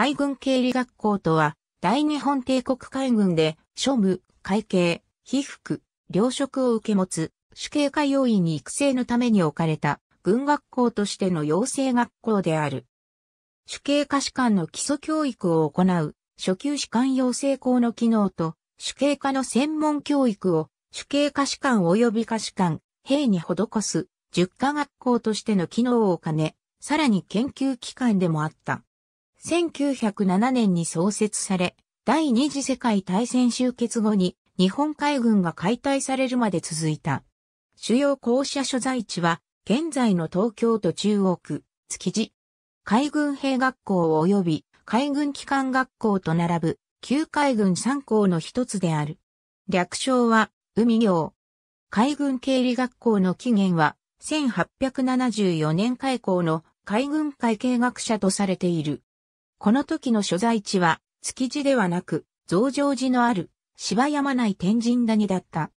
海軍経理学校とは、大日本帝国海軍で、庶務、会計、被服、糧食を受け持つ、主計科要員に育成のために置かれた、軍学校としての養成学校である。主計科士官の基礎教育を行う、初級士官養成校の機能と、主計科の専門教育を、主計科士官及び科士官、兵に施す、塾科学校としての機能を兼ね、さらに研究機関でもあった。1907年に創設され、第二次世界大戦終結後に日本海軍が解体されるまで続いた。主要校舎所在地は、現在の東京都中央区、築地。海軍兵学校及び海軍機関学校と並ぶ、旧海軍3校の一つである。略称は、海業。海軍経理学校の起源は、1874年開校の海軍会計学者とされている。この時の所在地は、築地ではなく、増上寺のある、芝山内天神谷だった。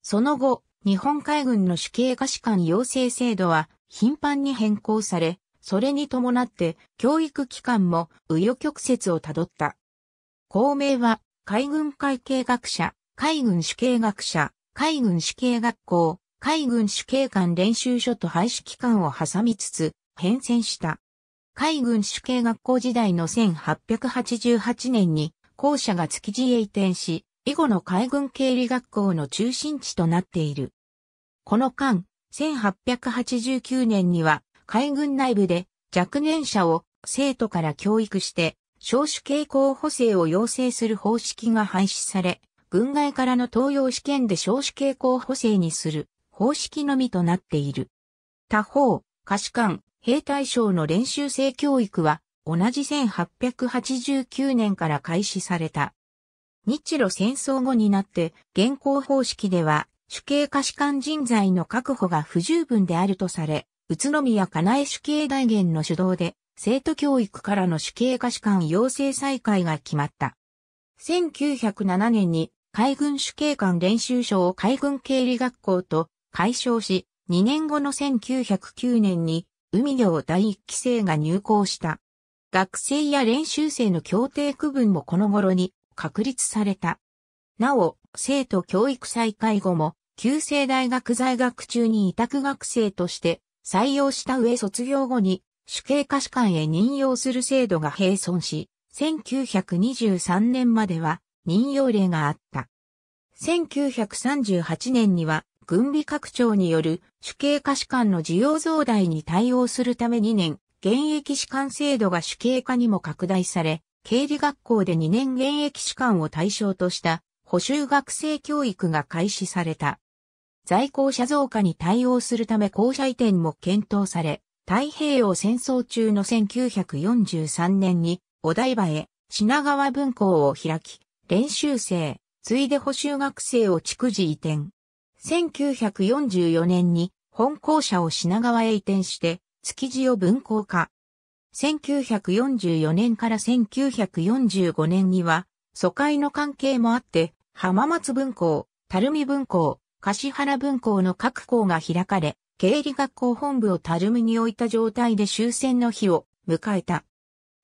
その後、日本海軍の主計科士官養成制度は頻繁に変更され、それに伴って教育機関も紆余曲折をたどった。公明は海軍会計学者、海軍主計学者、海軍主計学校、海軍主計官練習所と廃止機関を挟みつつ変遷した。海軍主計学校時代の1888年に校舎が築地へ移転し、以後の海軍経理学校の中心地となっている。この間、1889年には海軍内部で若年者を生徒から教育して少子傾向補正を要請する方式が廃止され、軍外からの登用試験で少子傾向補正にする方式のみとなっている。他方、可視官、兵隊省の練習生教育は同じ1889年から開始された。日露戦争後になって現行方式では主刑下士官人材の確保が不十分であるとされ、宇都宮かなえ主刑大元の主導で生徒教育からの主刑下士官養成再開が決まった。1907年に海軍主警官練習所を海軍経理学校と解消し、2年後の1909年に海業第一期生が入校した。学生や練習生の協定区分もこの頃に確立された。なお、生徒教育再開後も、旧制大学在学中に委託学生として採用した上卒業後に主計科士官へ任用する制度が並存し、1923年までは任用例があった。1938年には軍備拡張による主計下士官の需要増大に対応するため2年、現役士官制度が主計化にも拡大され、経理学校で2年現役士官を対象とした補修学生教育が開始された。在校者増加に対応するため校舎移転も検討され、太平洋戦争中の1943年にお台場へ品川分校を開き、練習生、ついで補修学生を逐次移転。1944年に本校舎を品川へ移転して、築地を分校化。1944年から1945年には、疎開の関係もあって、浜松分校、垂水分校、柏原分校の各校が開かれ、経理学校本部を垂水に置いた状態で終戦の日を迎えた。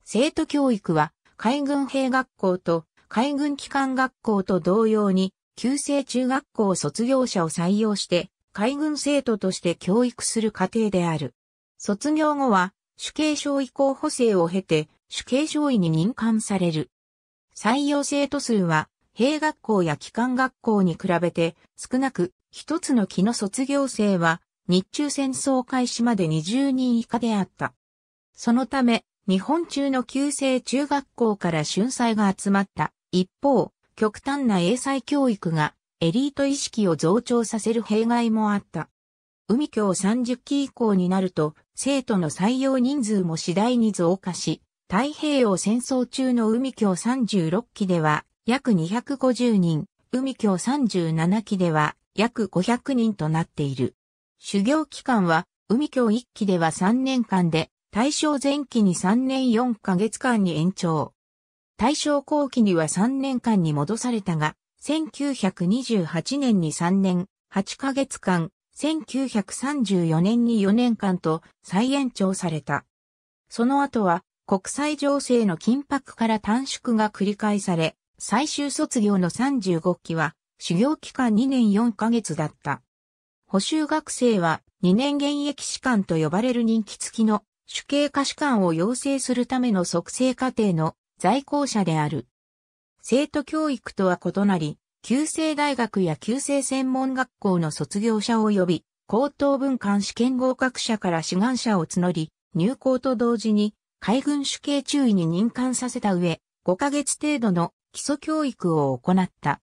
生徒教育は海軍兵学校と海軍機関学校と同様に旧制中学校卒業者を採用して、海軍生徒として教育する過程である。卒業後は、主刑省移行補正を経て、主刑省位に任官される。採用生徒数は、兵学校や機関学校に比べて少なく、一つの木の卒業生は、日中戦争開始まで20人以下であった。そのため、日本中の旧制中学校から春祭が集まった。一方、極端な英才教育がエリート意識を増長させる弊害もあった。海峡30期以降になると、生徒の採用人数も次第に増加し、太平洋戦争中の海峡36期では約250人、海峡37期では約500人となっている。修行期間は、海峡1期では3年間で、大正前期に3年4ヶ月間に延長。大正後期には3年間に戻されたが、1928年に3年8ヶ月間、1934年に4年間と再延長された。その後は国際情勢の緊迫から短縮が繰り返され、最終卒業の35期は修行期間2年4ヶ月だった。補修学生は2年現役士官と呼ばれる人気付きの主刑科士官を養成するための促成課程の在校者である。生徒教育とは異なり、旧制大学や旧制専門学校の卒業者及び、高等文官試験合格者から志願者を募り、入校と同時に、海軍主計注意に任官させた上、5ヶ月程度の基礎教育を行った。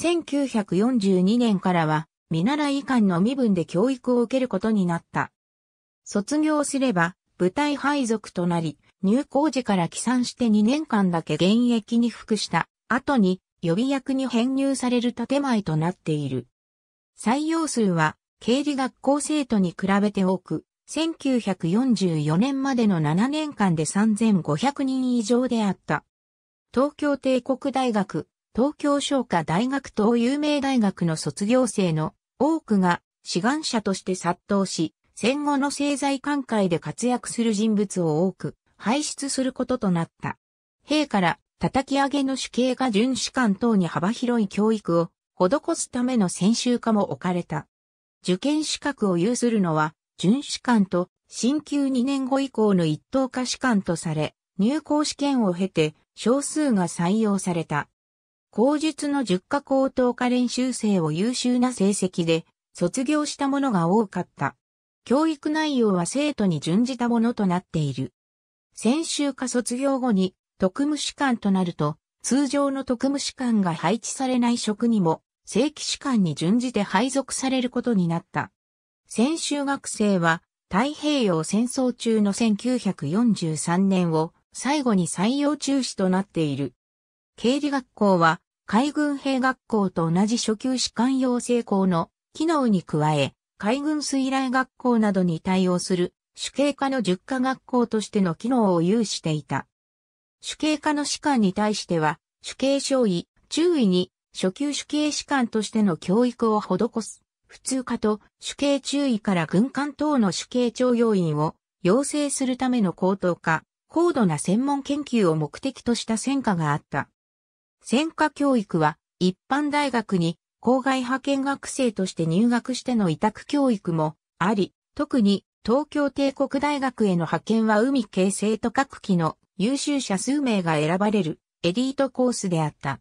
1942年からは、見習い官の身分で教育を受けることになった。卒業すれば、部隊配属となり、入校時から起算して2年間だけ現役に服した後に予備役に編入される建前となっている。採用数は経理学校生徒に比べて多く、1944年までの7年間で3500人以上であった。東京帝国大学、東京商科大学等有名大学の卒業生の多くが志願者として殺到し、戦後の政財官会で活躍する人物を多く排出することとなった。兵から叩き上げの主刑が巡視官等に幅広い教育を施すための専修化も置かれた。受験資格を有するのは、巡視官と、新級2年後以降の一等科士官とされ、入校試験を経て、少数が採用された。口述の十科高等科練習生を優秀な成績で、卒業したものが多かった。教育内容は生徒に準じたものとなっている。専修科卒業後に特務士官となると、通常の特務士官が配置されない職にも、正規士官に準じて配属されることになった。専修学生は、太平洋戦争中の1943年を最後に採用中止となっている。経理学校は海軍兵学校と同じ初級士官養成校の機能に加え、海軍水雷学校などに対応する主計科の塾科学校としての機能を有していた。主計科の士官に対しては、主計少尉、中尉に、初級主計士官としての教育を施す、普通科と主計中尉から軍艦等の主計徴用員を養成するための高等科、高度な専門研究を目的とした戦科があった。戦科教育は、一般大学に校外派遣学生として入学しての委託教育もあり、特に東京帝国大学への派遣は海系生徒各期の優秀者数名が選ばれるエリートコースであった。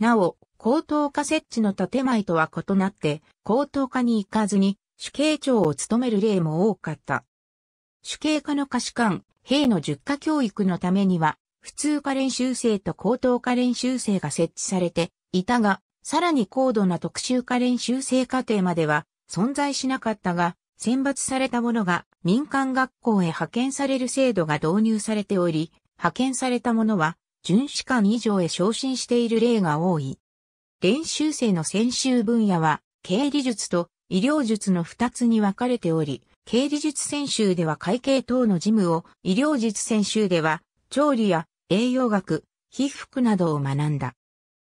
なお、高等科設置の建前とは異なって高等科に行かずに主計長を務める例も多かった。主計科の可視官、兵の十科教育のためには普通科練習生と高等科練習生が設置されていたが、さらに高度な特殊科練習生課程までは存在しなかったが、選抜された者が民間学校へ派遣される制度が導入されており、派遣された者は、巡視官以上へ昇進している例が多い。練習生の専修分野は、経理術と医療術の二つに分かれており、経理術専修では会計等の事務を、医療術専修では、調理や栄養学、被服などを学んだ。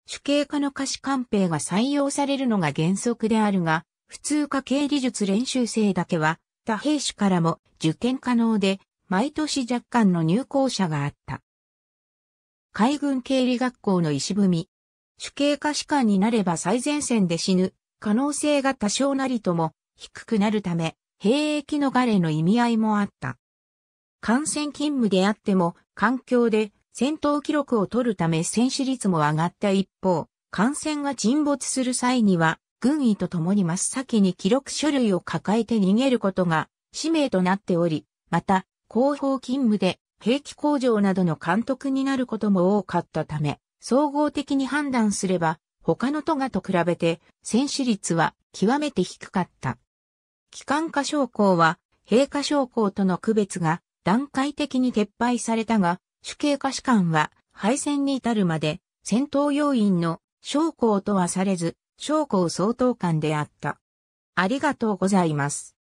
主計科の可視官兵が採用されるのが原則であるが、普通科系技術練習生だけは、他兵士からも受験可能で、毎年若干の入校者があった。海軍経理学校の石踏み。主刑科士官になれば最前線で死ぬ可能性が多少なりとも低くなるため、兵役のガレの意味合いもあった。感染勤務であっても、環境で戦闘記録を取るため戦死率も上がった一方、感染が沈没する際には軍医と共に真っ先に記録書類を抱えて逃げることが使命となっており、また、広報勤務で兵器工場などの監督になることも多かったため、総合的に判断すれば、他の都がと比べて戦死率は極めて低かった。機関化将校は、陛下将校との区別が段階的に撤廃されたが、主計下士官は敗戦に至るまで戦闘要員の将校とはされず、将校総統官であった。ありがとうございます。